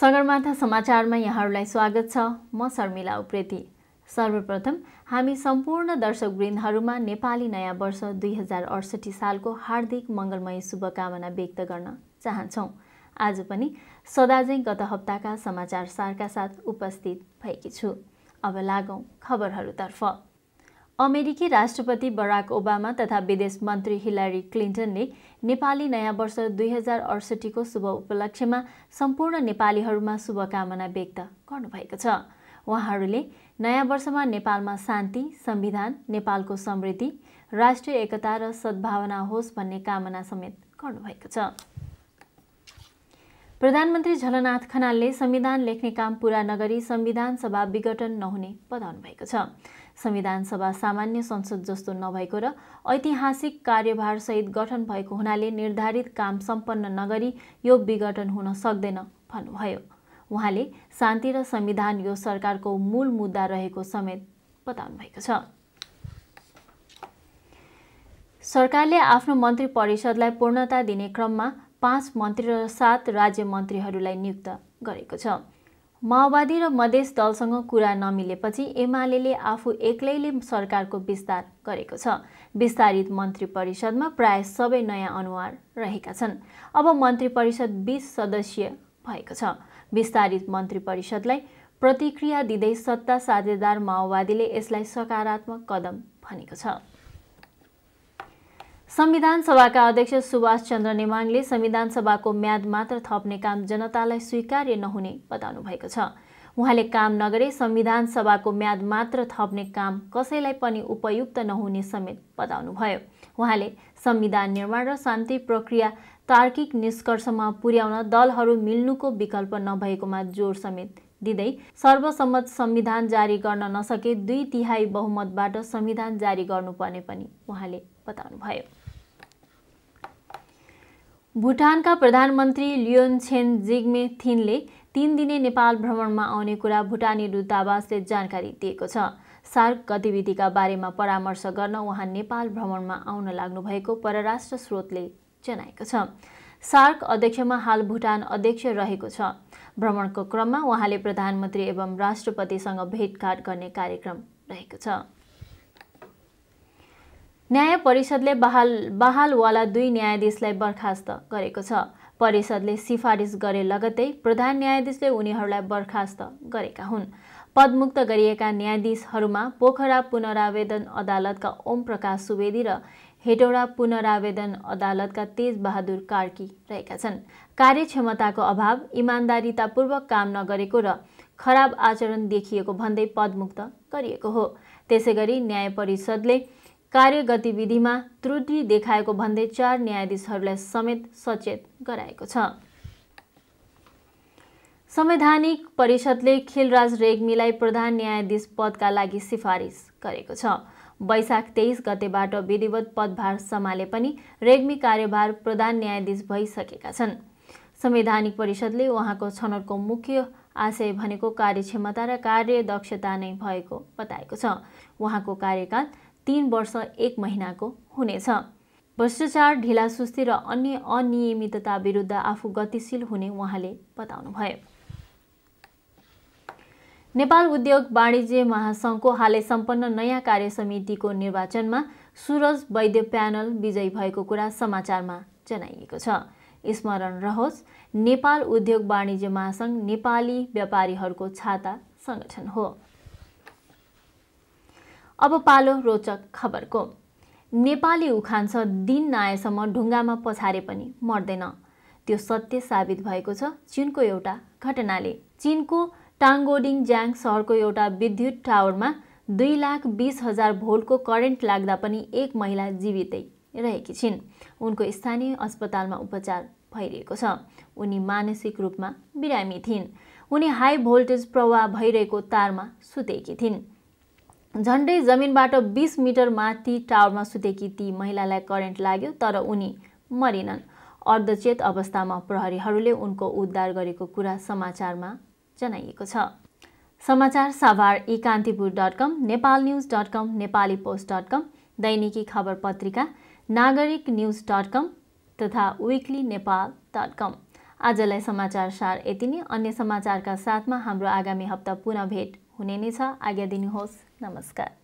सगरमाथा समाचारमा यहाँहरूलाई स्वागत छ म शर्मिला उप्रेती सर्वप्रथम हामी सम्पूर्ण दर्शकवृन्दहरूमा नेपाली नयाँ वर्ष दुई हजार अडसठी सालको हार्दिक मङ्गलमय शुभकामना व्यक्त गर्न चाहन्छौँ आज पनि सदाझै गत हप्ताका समाचार सारका साथ उपस्थित भएकी छु अब लागौँ खबरहरूतर्फ अमेरिकी राष्ट्रपति बराक ओबामा तथा विदेश मन्त्री हिलारी क्लिन्टनले नेपाली नयाँ वर्ष दुई हजार अडसठीको शुभ उपलक्ष्यमा सम्पूर्ण नेपालीहरूमा शुभकामना व्यक्त गर्नुभएको छ उहाँहरूले नयाँ वर्षमा नेपालमा शान्ति संविधान नेपालको समृद्धि राष्ट्रिय एकता र सद्भावना होस् भन्ने कामना समेत गर्नुभएको छ प्रधानमन्त्री झलनाथ खनालले संविधान लेख्ने काम पूरा नगरी संविधान सभा विघटन नहुने बताउनु भएको छ संविधान सभा सामान्य संसद जस्तो नभएको र ऐतिहासिक कार्यभारसहित गठन भएको हुनाले निर्धारित काम सम्पन्न नगरी यो विघटन हुन सक्दैन भन्नुभयो उहाँले शान्ति र संविधान यो सरकारको मूल मुद्दा रहेको समेत बताउनु भएको छ सरकारले आफ्नो मन्त्री परिषदलाई पूर्णता दिने क्रममा पाँच मन्त्री र सात राज्य मन्त्रीहरूलाई नियुक्त गरेको छ माओवादी र मधेस दलसँग कुरा नमिलेपछि एमाले आफू एक्लैले सरकारको विस्तार गरेको छ विस्तारित मन्त्री परिषदमा प्राय सबै नयाँ अनुहार रहेका छन् अब मन्त्री परिषद बिस सदस्यीय भएको छ विस्तारित मन्त्री परिषदलाई प्रतिक्रिया दिँदै सत्ता साझेदार माओवादीले यसलाई सकारात्मक कदम भनेको छ संविधान सभाका अध्यक्ष सुभाष चन्द्र नेमाङले संविधान सभाको म्याद मात्र थप्ने काम जनतालाई स्वीकार्य नहुने बताउनु भएको छ उहाँले काम नगरे संविधान सभाको म्याद मात्र थप्ने काम कसैलाई पनि उपयुक्त नहुने समेत बताउनुभयो उहाँले संविधान निर्माण र शान्ति प्रक्रिया तार्किक निष्कर्षमा पुर्याउन दलहरू मिल्नुको विकल्प नभएकोमा जोड समेत दिँदै सर्वसम्मत संविधान जारी गर्न नसके दुई तिहाई बहुमतबाट संविधान जारी गर्नुपर्ने पनि उहाँले बताउनुभयो भुटानका प्रधानमन्त्री लियोन छेन जिग्मे थिनले तिन दिने नेपाल भ्रमणमा आउने कुरा भुटानी दूतावासले जानकारी दिएको छ सार्क गतिविधिका बारेमा परामर्श गर्न उहाँ नेपाल भ्रमणमा आउन लाग्नुभएको परराष्ट्र स्रोतले जनाएको छ सार्क अध्यक्षमा हाल भुटान अध्यक्ष रहेको छ भ्रमणको क्रममा उहाँले प्रधानमन्त्री एवं राष्ट्रपतिसँग भेटघाट गर्ने कार्यक्रम रहेको छ न्याय परिषदले बहाल बहालवाला दुई न्यायाधीशलाई बर्खास्त गरेको छ परिषदले सिफारिस गरे लगत्तै प्रधान न्यायाधीशले उनीहरूलाई बर्खास्त गरेका हुन् पदमुक्त गरिएका न्यायाधीशहरूमा पोखरा पुनरावेदन अदालतका ओम प्रकाश सुवेदी र हेटौडा पुनरावेदन अदालतका तेज बहादुर कार्की रहेका छन् कार्यक्षमताको अभाव इमान्दारितापूर्वक काम नगरेको र खराब आचरण देखिएको भन्दै पदमुक्त गरिएको हो त्यसै गरी न्याय परिषदले कार्य गतिविधिमा त्रुटि देखाएको भन्दै चार न्यायाधीशहरूलाई समेत सचेत गराएको छ संवैधानिक परिषदले खेलराज रेग्मीलाई प्रधान न्यायाधीश पदका लागि सिफारिस गरेको छ वैशाख तेइस गतेबाट विधिवत पदभार सम्हाले पनि रेग्मी कार्यभार प्रधान न्यायाधीश भइसकेका छन् संवैधानिक परिषदले उहाँको छनौटको मुख्य आशय भनेको कार्यक्षमता र कार्यदक्षता नै भएको बताएको छ उहाँको कार्यकाल तिन वर्ष एक महिनाको हुनेछ भ्रष्टाचार ढिलासुस्ती र अन्य अनियमितता विरुद्ध आफू गतिशील हुने उहाँले बताउनुभयो नेपाल उद्योग वाणिज्य महासङ्घको हालै सम्पन्न नयाँ कार्य समितिको निर्वाचनमा सुरज वैद्य प्यानल विजयी भएको कुरा समाचारमा जनाइएको छ स्मरण रहोस् नेपाल उद्योग वाणिज्य महासङ्घ नेपाली व्यापारीहरूको छाता सङ्गठन हो अब पालो रोचक खबरको नेपाली उखान छ दिन नआएसम्म ढुङ्गामा पछारे पनि मर्दैन त्यो सत्य साबित भएको छ चिनको एउटा घटनाले चिनको टाङ्गोडिङ ज्याङ सहरको एउटा विद्युत टावरमा दुई लाख बिस हजार भोल्टको करेन्ट लाग्दा पनि एक महिला जीवितै रहेकी छिन् उनको स्थानीय अस्पतालमा उपचार भइरहेको छ उनी मानसिक रूपमा बिरामी थिइन् उनी हाई भोल्टेज प्रवाह भइरहेको तारमा सुतेकी थिइन् झन्डै जमिनबाट बिस मिटर माथि टावरमा सुतेकी ती महिलालाई करेन्ट लाग्यो तर उनी मरिनन् अर्धचेत अवस्थामा प्रहरीहरूले उनको उद्धार गरेको कुरा समाचारमा जनाइएको छ समाचार साभार e Kantipur dot com Nepal news dot com Nepali post dot com दैनिकी खबर पत्रिका नागरिक न्युज डट कम तथा विकली नेपाल डट कम आजलाई समाचार सार यति नै अन्य समाचारका साथमा हाम्रो आगामी हप्ता पुनः भेट हुने नै छ आज्ञा दिनुहोस् नमस्कार